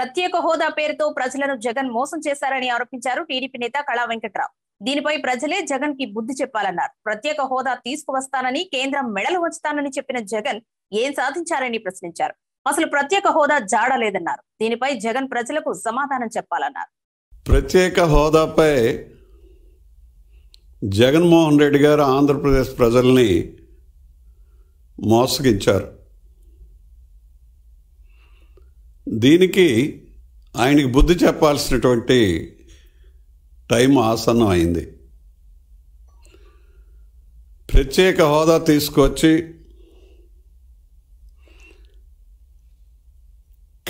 ప్రత్యేక హోదా పేరుతో ప్రజలను జగన్ మోసం చేశారని ఆరోపించారు టీడీపీ నేత కళా వెంకట్రావు దీనిపై ప్రజలే జగన్ కి బుద్ధి చెప్పాలన్నారు ప్రత్యేక హోదా తీసుకువస్తానని కేంద్రం మెడలు వంచుతానని చెప్పిన జగన్ ఏం సాధించారని ప్రశ్నించారు అసలు ప్రత్యేక హోదా జాడలేదన్నారు దీనిపై జగన్ ప్రజలకు సమాధానం చెప్పాలన్నారు ప్రత్యేక హోదాపై జగన్మోహన్ రెడ్డి గారు ఆంధ్రప్రదేశ్ ప్రజల్ని మోసగించారు దీనికి ఆయనకి బుద్ధి చెప్పాల్సినటువంటి టైం ఆసన్నం అయింది ప్రత్యేక హోదా తీసుకొచ్చి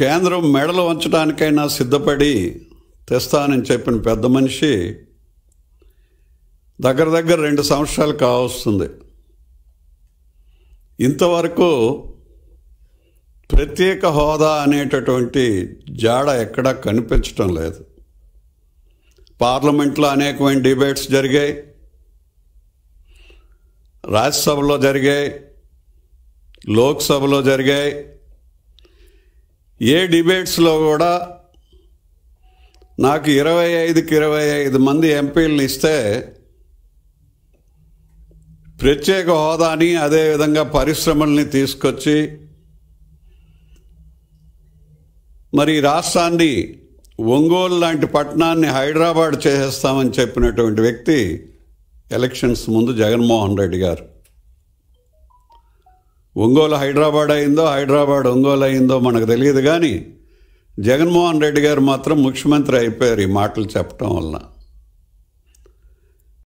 కేంద్రం మెడలు వంచడానికైనా సిద్ధపడి తెస్తానని చెప్పిన పెద్ద మనిషి దగ్గర దగ్గర రెండు సంవత్సరాలు కావస్తుంది ఇంతవరకు ప్రత్యేక హోదా అనేటటువంటి జాడ ఎక్కడా కనిపించటం లేదు పార్లమెంట్లో అనేకమైన డిబేట్స్ జరిగాయి రాజ్యసభలో జరిగాయి లోక్సభలో జరిగాయి ఏ డిబేట్స్లో కూడా నాకు ఇరవై ఐదుకి ఇరవై ఐదు మంది ఎంపీలను ఇస్తే ప్రత్యేక హోదాని అదేవిధంగా పరిశ్రమల్ని తీసుకొచ్చి మరి రాష్ట్రాన్ని ఒంగోలు లాంటి పట్టణాన్ని హైదరాబాద్ చేసేస్తామని చెప్పినటువంటి వ్యక్తి ఎలక్షన్స్ ముందు జగన్మోహన్ రెడ్డి గారు ఒంగోలు హైదరాబాద్ అయిందో హైదరాబాద్ ఒంగోలు అయిందో మనకు తెలియదు కానీ జగన్మోహన్ రెడ్డి గారు మాత్రం ముఖ్యమంత్రి అయిపోయారు ఈ మాటలు చెప్పటం వల్ల